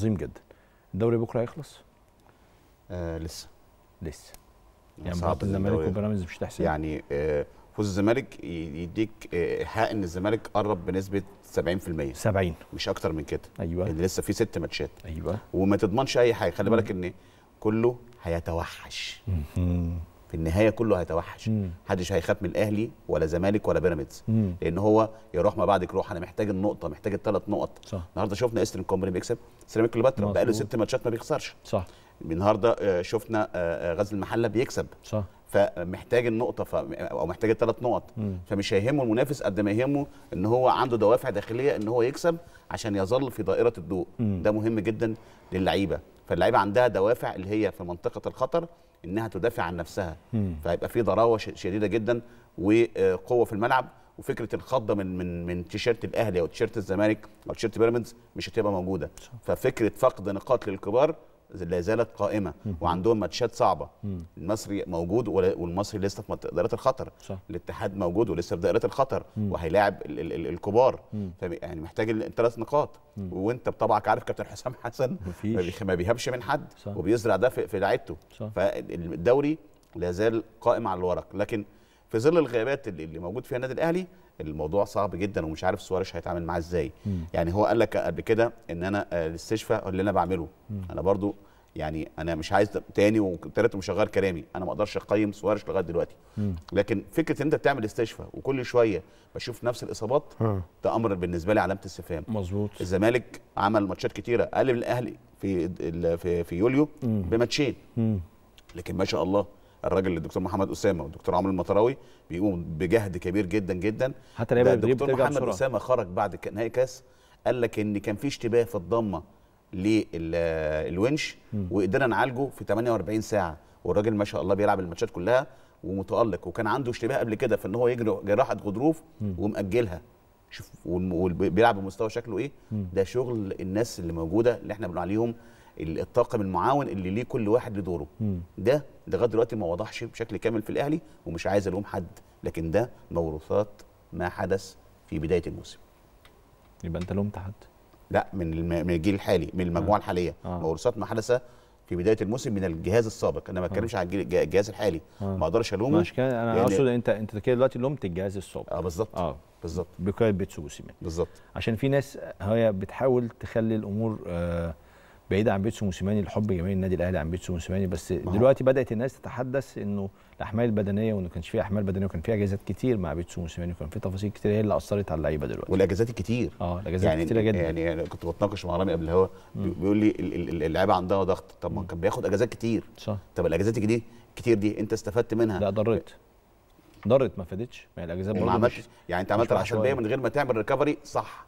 عظيم جدا الدوري بكره هيخلص آه لسه لسه يعني, يعني بعض الزمالك وبيراميدز مش تحسن يعني آه فوز الزمالك يديك آه، ايحاء ان الزمالك قرب بنسبه 70% 70 مش اكتر من كده ايوه ان لسه في ست ماتشات ايوه وما تضمنش اي حاجه خلي بالك ان كله هيتوحش في النهايه كله هيتوحش محدش هيخاف من الاهلي ولا زمالك ولا بيراميدز لان هو يروح ما بعدك روح انا محتاج النقطه محتاج الثلاث نقط النهارده شفنا استرن كومبري بيكسب سيراميك كليوباترا بقى له ست ماتشات ما بيخسرش صح النهارده آه، شفنا آه، آه، غزل المحله بيكسب صح فمحتاج النقطه ف... او محتاج الثلاث نقط فمش هيهمه المنافس قد ما يهمه ان هو عنده دوافع داخليه ان هو يكسب عشان يظل في دائره الضوء ده مهم جدا للعيبه فاللعيبه عندها دوافع اللي هي في منطقه الخطر انها تدافع عن نفسها فهيبقى في ضراوه شديده جدا وقوه في الملعب وفكره الخضه من من من تيشيرت الاهلي او تيشيرت الزمالك او تيشيرت بيراميدز مش هتبقى موجوده ففكره فقد نقاط للكبار لا زالت قائمه وعندهم ماتشات صعبه المصري موجود والمصري لسه في دائره الخطر صح. الاتحاد موجود ولسه في دائره الخطر وهيلاعب ال ال ال الكبار يعني محتاج الثلاث نقاط وانت بطبعك عارف كابتن حسام حسن مفيش. ما بيهبش من حد صح. وبيزرع ده في, في لعيبته فالدوري لا زال قائم على الورق لكن في ظل الغيابات اللي موجود فيها النادي الاهلي الموضوع صعب جدا ومش عارف سواريش هيتعامل معاه ازاي يعني هو قال لك قبل كده ان انا الاستشفاء آه، اللي انا بعمله مم. انا برضو يعني انا مش عايز تاني وتالت هغير كلامي انا ما اقدرش اقيم سوارش لغايه دلوقتي لكن فكره ان انت بتعمل استشفاء وكل شويه بشوف نفس الاصابات ده امر بالنسبه لي علامه استفهام مظبوط الزمالك عمل ماتشات كتيره اقل الاهلي في في, في يوليو بماتشين لكن ما شاء الله الراجل الدكتور محمد اسامه والدكتور عمرو المطراوي بيقوموا بجهد كبير جدا جدا حتى الدكتور محمد اسامه خرج بعد نهائي كاس قال لك ان كان في اشتباه في الضمه للونش وقدرنا نعالجه في 48 ساعه والراجل ما شاء الله بيلعب الماتشات كلها ومتالق وكان عنده اشتباه قبل كده في ان هو يجري جراحه غضروف ومأجلها شوف وبيلعب بمستوى شكله ايه ده شغل الناس اللي موجوده اللي احنا بنقول عليهم الطاقم المعاون اللي ليه كل واحد لدوره ده لغايه دلوقتي ما وضحش بشكل كامل في الاهلي ومش عايز الوم حد لكن ده موروثات ما حدث في بدايه الموسم يبقى انت لومت حد لا من من الجيل الحالي من المجموعه الحاليه مورسات آه. ما حدث في بدايه الموسم من الجهاز السابق انا ما آه. بتكلمش عن الجهاز الحالي آه. ما اقدرش الومه مش كده انا اقصد انت انت كده دلوقتي لومت الجهاز السابق اه بالظبط اه بالظبط بقياده بيتسو بالظبط عشان في ناس هي بتحاول تخلي الامور آه بعيد عن بيتسو موسيماني الحب جميل النادي الاهلي عن بيتسو موسيماني بس دلوقتي بدات الناس تتحدث انه الاحمال البدنيه وانه كانش فيها احمال بدنيه وكان فيها اجازات كتير مع بيتسو موسيماني وكان في تفاصيل كتير هي اللي اثرت على اللعيبه دلوقتي والاجازات الكتير اه الاجازات يعني كتيره جدا يعني انا كنت بتناقش مع رامي قبل هو بيقول لي اللعيبه عندها ضغط طب ما كان بياخد اجازات كتير صح طب الاجازات دي كتير دي انت استفدت منها لا ضريت ضرت ما فادتش ما هي يعني الاجازات ما عملتش يعني انت عملت 10% يعني. من غير ما تعمل ريكفري صح